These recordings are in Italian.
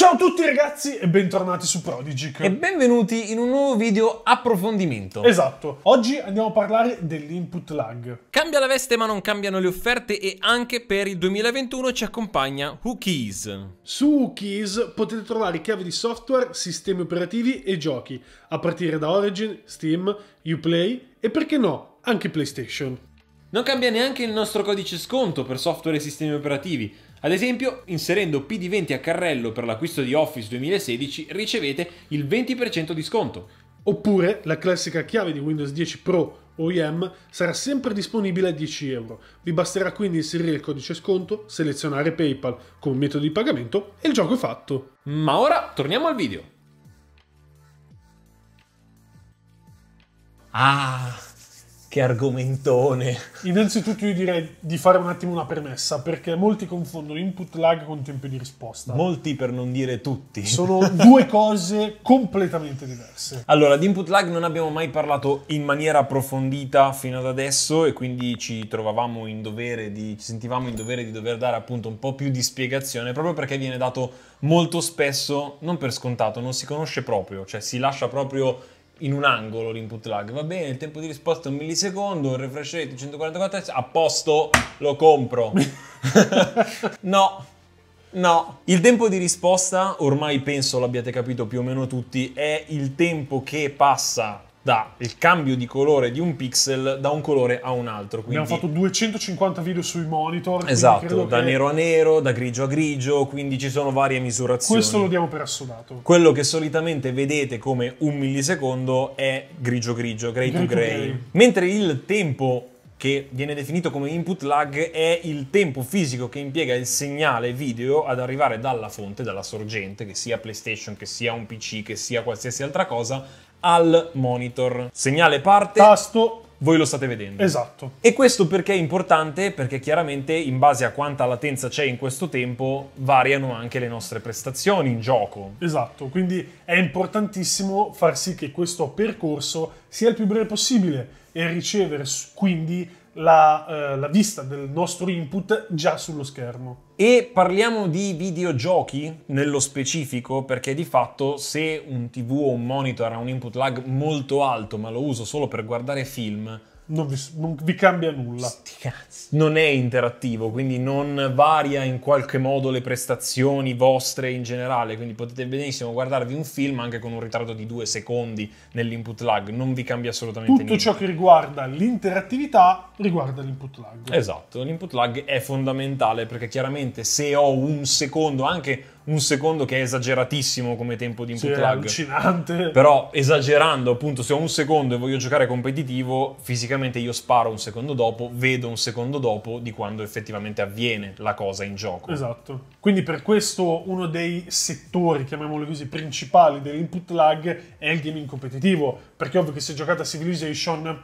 Ciao a tutti ragazzi e bentornati su Prodigic. E benvenuti in un nuovo video approfondimento. Esatto, oggi andiamo a parlare dell'input lag. Cambia la veste ma non cambiano le offerte e anche per il 2021 ci accompagna Whokeys. Su Whokeys potete trovare chiavi di software, sistemi operativi e giochi, a partire da Origin, Steam, Uplay e perché no, anche PlayStation. Non cambia neanche il nostro codice sconto per software e sistemi operativi, ad esempio, inserendo PD20 a carrello per l'acquisto di Office 2016 ricevete il 20% di sconto. Oppure la classica chiave di Windows 10 Pro OEM sarà sempre disponibile a 10 euro. Vi basterà quindi inserire il codice sconto, selezionare PayPal come metodo di pagamento e il gioco è fatto. Ma ora torniamo al video. Ah, che argomentone. Innanzitutto io direi di fare un attimo una premessa, perché molti confondono input lag con tempo di risposta. Molti per non dire tutti. Sono due cose completamente diverse. Allora, di input lag non abbiamo mai parlato in maniera approfondita fino ad adesso e quindi ci trovavamo in dovere di, ci sentivamo in dovere di dover dare appunto un po' più di spiegazione, proprio perché viene dato molto spesso, non per scontato, non si conosce proprio, cioè si lascia proprio in un angolo l'input lag, va bene, il tempo di risposta è un millisecondo, il refresh rate 144 a posto, lo compro. no. No, il tempo di risposta, ormai penso l'abbiate capito più o meno tutti, è il tempo che passa il cambio di colore di un pixel da un colore a un altro. Quindi... Abbiamo fatto 250 video sui monitor. Esatto, da che... nero a nero, da grigio a grigio, quindi ci sono varie misurazioni. Questo lo diamo per assodato. Quello che solitamente vedete come un millisecondo è grigio grigio, grey, to grey. grey. Mentre il tempo che viene definito come input lag è il tempo fisico che impiega il segnale video ad arrivare dalla fonte, dalla sorgente, che sia PlayStation, che sia un PC, che sia qualsiasi altra cosa, al monitor. Segnale parte. Tasto voi lo state vedendo. Esatto. E questo perché è importante? Perché chiaramente in base a quanta latenza c'è in questo tempo variano anche le nostre prestazioni in gioco. Esatto, quindi è importantissimo far sì che questo percorso sia il più breve possibile e ricevere quindi la, eh, la vista del nostro input già sullo schermo. E parliamo di videogiochi nello specifico, perché di fatto se un TV o un monitor ha un input lag molto alto, ma lo uso solo per guardare film, non vi, non vi, cambia nulla. Non è interattivo, quindi non varia in qualche modo le prestazioni vostre in generale. Quindi potete benissimo guardarvi un film anche con un ritardo di due secondi nell'input lag, non vi cambia assolutamente Tutto niente. Tutto ciò che riguarda l'interattività riguarda l'input lag. Esatto, l'input lag è fondamentale perché chiaramente se ho un secondo, anche un secondo che è esageratissimo come tempo di input sì, lag. allucinante. Però esagerando, appunto, se ho un secondo e voglio giocare competitivo, fisicamente io sparo un secondo dopo, vedo un secondo dopo di quando effettivamente avviene la cosa in gioco. Esatto. Quindi per questo uno dei settori, chiamiamolo così, principali dell'input lag è il gaming competitivo, perché ovvio che se giocate a Civilization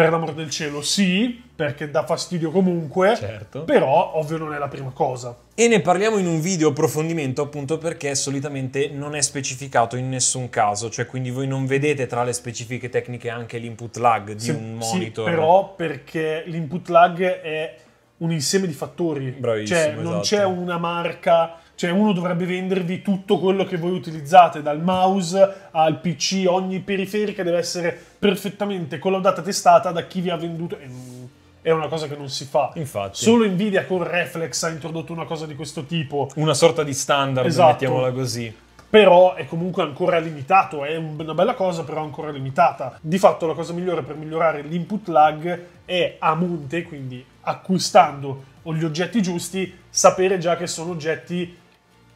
per l'amor del cielo sì, perché dà fastidio comunque, certo. però ovvio non è la prima cosa. E ne parliamo in un video approfondimento appunto perché solitamente non è specificato in nessun caso, cioè quindi voi non vedete tra le specifiche tecniche anche l'input lag di sì, un monitor. Sì, però perché l'input lag è un insieme di fattori, Bravissimo, cioè non esatto. c'è una marca cioè uno dovrebbe vendervi tutto quello che voi utilizzate, dal mouse al PC, ogni periferica deve essere perfettamente collaudata, testata da chi vi ha venduto. Mm, è una cosa che non si fa. Infatti. Solo Nvidia con Reflex ha introdotto una cosa di questo tipo. Una sorta di standard, esatto. mettiamola così però è comunque ancora limitato, è una bella cosa però ancora limitata. Di fatto la cosa migliore per migliorare l'input lag è a monte, quindi acquistando gli oggetti giusti, sapere già che sono oggetti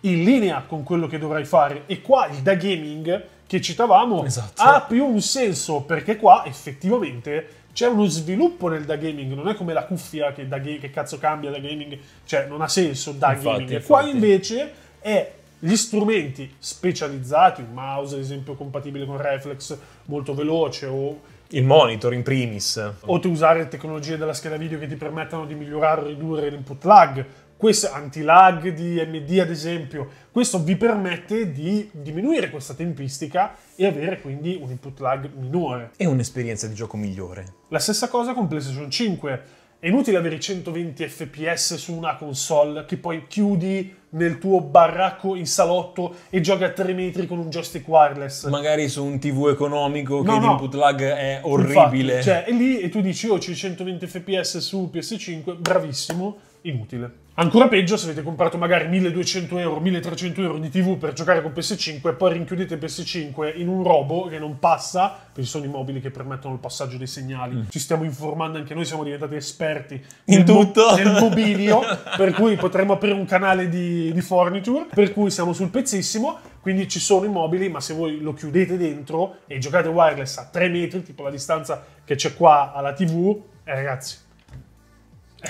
in linea con quello che dovrai fare. E qua il da gaming che citavamo esatto. ha più un senso perché qua effettivamente c'è uno sviluppo nel da gaming, non è come la cuffia che, da ga- che cazzo cambia da gaming, cioè non ha senso da infatti, gaming. Infatti. Qua invece è gli strumenti specializzati, un mouse ad esempio compatibile con reflex molto veloce o il monitor in primis. O te usare tecnologie della scheda video che ti permettano di migliorare o ridurre l'input lag, questo anti-lag di MD ad esempio, questo vi permette di diminuire questa tempistica e avere quindi un input lag minore. E un'esperienza di gioco migliore. La stessa cosa con PlayStation 5. È inutile avere 120 fps su una console che poi chiudi nel tuo baracco in salotto e giochi a 3 metri con un joystick wireless. Magari su un TV economico no, che no. l'input lag è orribile. Infatti, cioè, è lì e tu dici, oh, c'è 120 fps su PS5, bravissimo, inutile. Ancora peggio se avete comprato magari 1200 euro, 1300 euro di TV per giocare con PS5 e poi rinchiudete PS5 in un robo che non passa, perché sono i mobili che permettono il passaggio dei segnali. Mm. Ci stiamo informando anche noi, siamo diventati esperti in nel tutto mo- nel mobilio, per cui potremmo aprire un canale di, di furniture, per cui siamo sul pezzissimo. Quindi ci sono i mobili, ma se voi lo chiudete dentro e giocate wireless a 3 metri, tipo la distanza che c'è qua alla TV, eh, ragazzi,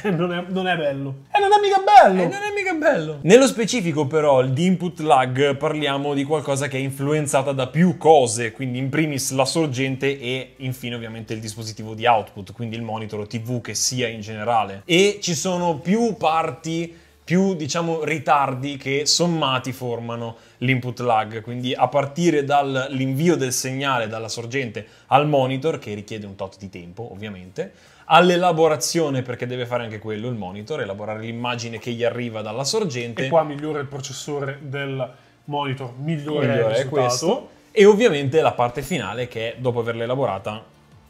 eh, non, è, non, è, bello. E eh, non è mica bello! E eh, non è mica bello! Nello specifico però di input lag parliamo di qualcosa che è influenzata da più cose, quindi in primis la sorgente e infine ovviamente il dispositivo di output, quindi il monitor o tv che sia in generale. E ci sono più parti più diciamo ritardi che sommati formano l'input lag, quindi a partire dall'invio del segnale dalla sorgente al monitor che richiede un tot di tempo, ovviamente, all'elaborazione, perché deve fare anche quello il monitor, elaborare l'immagine che gli arriva dalla sorgente. E qua migliora il processore del monitor, migliore, migliore è questo. E ovviamente la parte finale che è, dopo averla elaborata,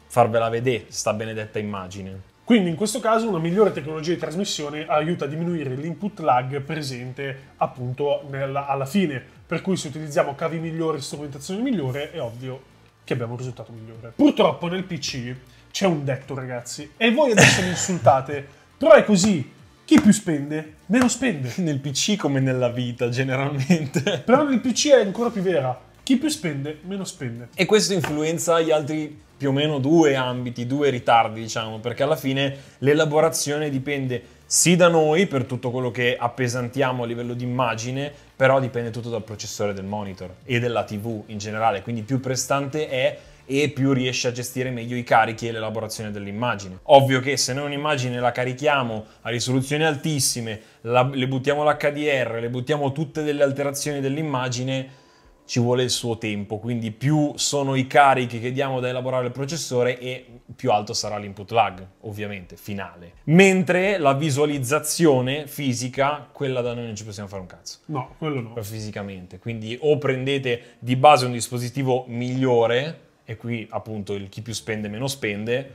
farvela vedere sta benedetta immagine. Quindi in questo caso una migliore tecnologia di trasmissione aiuta a diminuire l'input lag presente appunto nella, alla fine, per cui se utilizziamo cavi migliori, strumentazione migliore, è ovvio che abbiamo un risultato migliore. Purtroppo nel PC c'è un detto, ragazzi. E voi adesso mi insultate, però è così. Chi più spende, meno spende. Nel PC come nella vita, generalmente. però nel PC è ancora più vera. Chi più spende, meno spende. E questo influenza gli altri più o meno due ambiti, due ritardi, diciamo, perché alla fine l'elaborazione dipende sì da noi per tutto quello che appesantiamo a livello di immagine, però dipende tutto dal processore del monitor e della TV in generale, quindi più prestante è e più riesce a gestire meglio i carichi e l'elaborazione dell'immagine. Ovvio che se noi un'immagine la carichiamo a risoluzioni altissime, la, le buttiamo l'HDR, le buttiamo tutte delle alterazioni dell'immagine, ci vuole il suo tempo, quindi più sono i carichi che diamo da elaborare al processore e più alto sarà l'input lag, ovviamente, finale. Mentre la visualizzazione fisica, quella da noi non ci possiamo fare un cazzo. No, quello no. Fisicamente, quindi o prendete di base un dispositivo migliore e qui appunto il chi più spende meno spende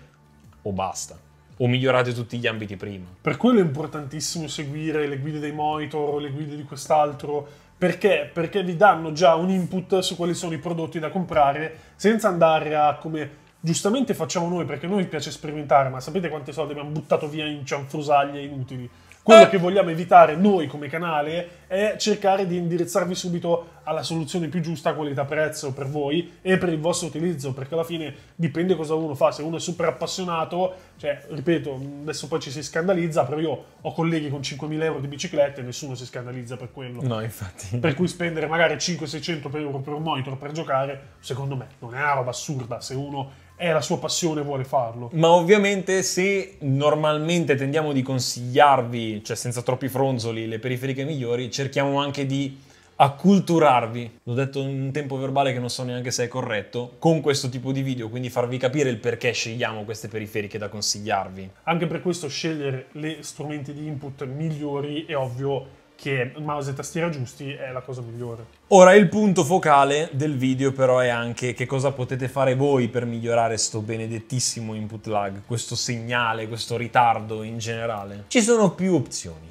o basta o migliorate tutti gli ambiti prima. Per quello è importantissimo seguire le guide dei monitor o le guide di quest'altro, perché? Perché vi danno già un input su quali sono i prodotti da comprare senza andare a come giustamente facciamo noi, perché a noi piace sperimentare, ma sapete quante soldi abbiamo buttato via in cianfrusaglie inutili? Quello eh. che vogliamo evitare noi come canale è cercare di indirizzarvi subito alla soluzione più giusta qualità-prezzo per voi e per il vostro utilizzo, perché alla fine dipende cosa uno fa. Se uno è super appassionato, cioè, ripeto, adesso poi ci si scandalizza, però io ho colleghi con 5.000 euro di biciclette e nessuno si scandalizza per quello. No, infatti. Per cui spendere magari 500-600 euro per un monitor per giocare, secondo me, non è una roba assurda. Se uno è la sua passione, vuole farlo. Ma ovviamente se normalmente tendiamo di consigliarvi, cioè senza troppi fronzoli, le periferiche migliori, cerchiamo anche di acculturarvi, l'ho detto in un tempo verbale che non so neanche se è corretto, con questo tipo di video, quindi farvi capire il perché scegliamo queste periferiche da consigliarvi. Anche per questo scegliere le strumenti di input migliori è ovvio che mouse e tastiera giusti è la cosa migliore. Ora il punto focale del video però è anche che cosa potete fare voi per migliorare questo benedettissimo input lag, questo segnale, questo ritardo in generale. Ci sono più opzioni.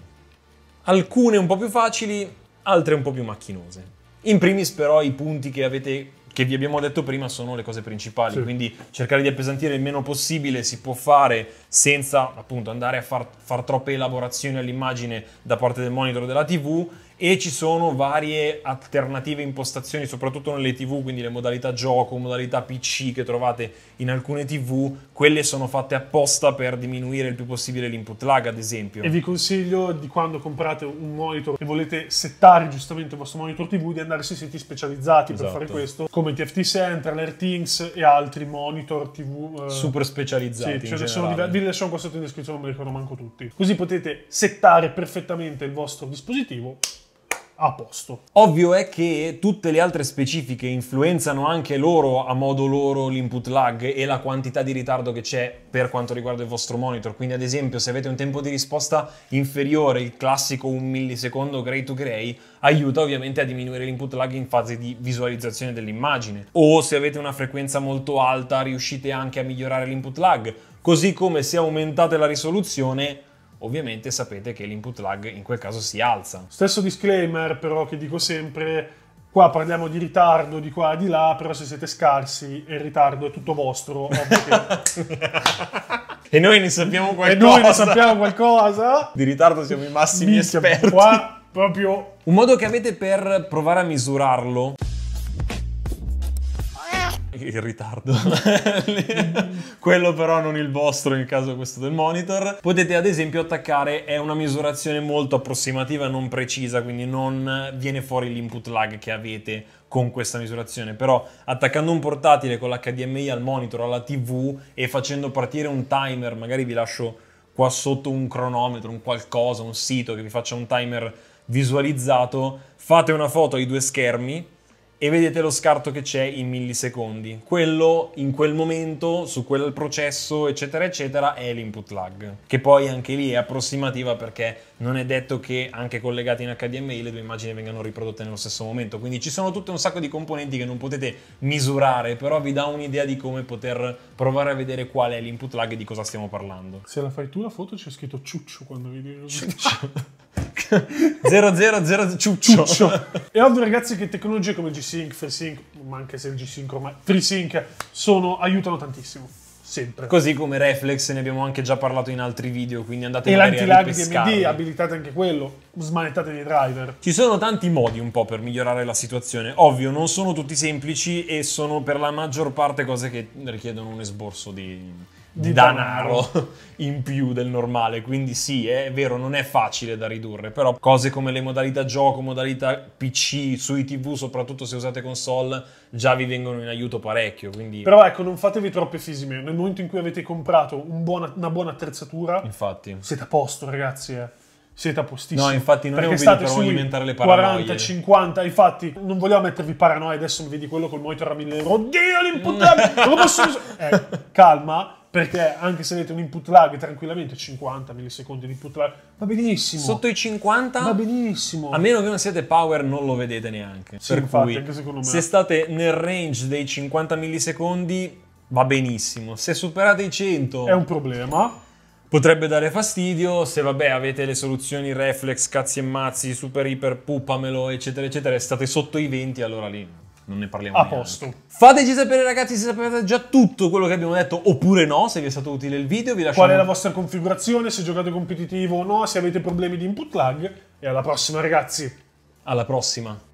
Alcune un po' più facili, altre un po' più macchinose. In primis però i punti che avete che vi abbiamo detto prima sono le cose principali, sì. quindi cercare di appesantire il meno possibile si può fare senza appunto andare a far, far troppe elaborazioni all'immagine da parte del monitor della TV e ci sono varie alternative impostazioni, soprattutto nelle TV, quindi le modalità gioco, modalità PC che trovate in alcune TV, quelle sono fatte apposta per diminuire il più possibile l'input lag, ad esempio. E vi consiglio di quando comprate un monitor e volete settare giustamente il vostro monitor TV di andare sui siti specializzati esatto. per fare esatto. questo, come TFT Center, LairThings e altri monitor TV eh... super specializzati. Sì, cioè sono diver- vi lasciamo qua sotto in descrizione, non mi ricordo manco tutti. Così potete settare perfettamente il vostro dispositivo a posto. Ovvio è che tutte le altre specifiche influenzano anche loro a modo loro l'input lag e la quantità di ritardo che c'è per quanto riguarda il vostro monitor. Quindi ad esempio se avete un tempo di risposta inferiore, il classico 1 millisecondo gray to gray, aiuta ovviamente a diminuire l'input lag in fase di visualizzazione dell'immagine. O se avete una frequenza molto alta riuscite anche a migliorare l'input lag. Così come se aumentate la risoluzione ovviamente sapete che l'input lag in quel caso si alza. Stesso disclaimer però che dico sempre, qua parliamo di ritardo di qua e di là, però se siete scarsi e il ritardo è tutto vostro. e noi ne sappiamo qualcosa. E noi ne sappiamo qualcosa. Di ritardo siamo i massimi Minchia, esperti. Qua proprio... Un modo che avete per provare a misurarlo il ritardo, quello però non il vostro in caso questo del monitor. Potete ad esempio attaccare, è una misurazione molto approssimativa, non precisa, quindi non viene fuori l'input lag che avete con questa misurazione, però attaccando un portatile con l'HDMI al monitor, alla TV e facendo partire un timer, magari vi lascio qua sotto un cronometro, un qualcosa, un sito che vi faccia un timer visualizzato, fate una foto ai due schermi e vedete lo scarto che c'è in millisecondi. Quello in quel momento, su quel processo, eccetera, eccetera, è l'input lag, che poi anche lì è approssimativa perché non è detto che anche collegati in HDMI le due immagini vengano riprodotte nello stesso momento. Quindi ci sono tutto un sacco di componenti che non potete misurare, però vi dà un'idea di come poter provare a vedere qual è l'input lag e di cosa stiamo parlando. Se la fai tu la foto c'è scritto ciuccio quando vedi lo ciuccio. 000 ciuccio. ciuccio. E ovvio ragazzi che tecnologie come G-Sync, FreeSync, ma anche se il G-Sync ormai, FreeSync, sono, aiutano tantissimo. Sempre. Così come Reflex, ne abbiamo anche già parlato in altri video, quindi andate a vedere. E l'antilag di MD, abilitate anche quello, smanettate dei driver. Ci sono tanti modi un po' per migliorare la situazione. Ovvio, non sono tutti semplici e sono per la maggior parte cose che richiedono un esborso di di danaro in più del normale. Quindi sì, è vero, non è facile da ridurre, però cose come le modalità gioco, modalità PC, sui TV, soprattutto se usate console, già vi vengono in aiuto parecchio. Quindi... Però ecco, non fatevi troppe fisime. Nel momento in cui avete comprato un buona, una buona attrezzatura, Infatti. siete a posto, ragazzi. Eh siete a postissimo. No, infatti non è un video per alimentare le paranoie. 40, 50, infatti non vogliamo mettervi paranoia, adesso vedi quello col monitor a 1000 euro. Oddio, l'imputabile! Come posso... Eh, calma, perché anche se avete un input lag tranquillamente 50 millisecondi di input lag va benissimo sotto i 50 va benissimo a meno che non siate power non lo vedete neanche sì, per infatti, cui, anche secondo me. se state nel range dei 50 millisecondi va benissimo se superate i 100 è un problema potrebbe dare fastidio se vabbè avete le soluzioni reflex cazzi e mazzi super iper pupamelo, eccetera eccetera e state sotto i 20 allora lì non ne parliamo a neanche. posto. Fateci sapere ragazzi se sapete già tutto quello che abbiamo detto oppure no, se vi è stato utile il video. Vi lasciamo... Qual è la vostra configurazione, se giocate competitivo o no, se avete problemi di input lag. E alla prossima ragazzi. Alla prossima.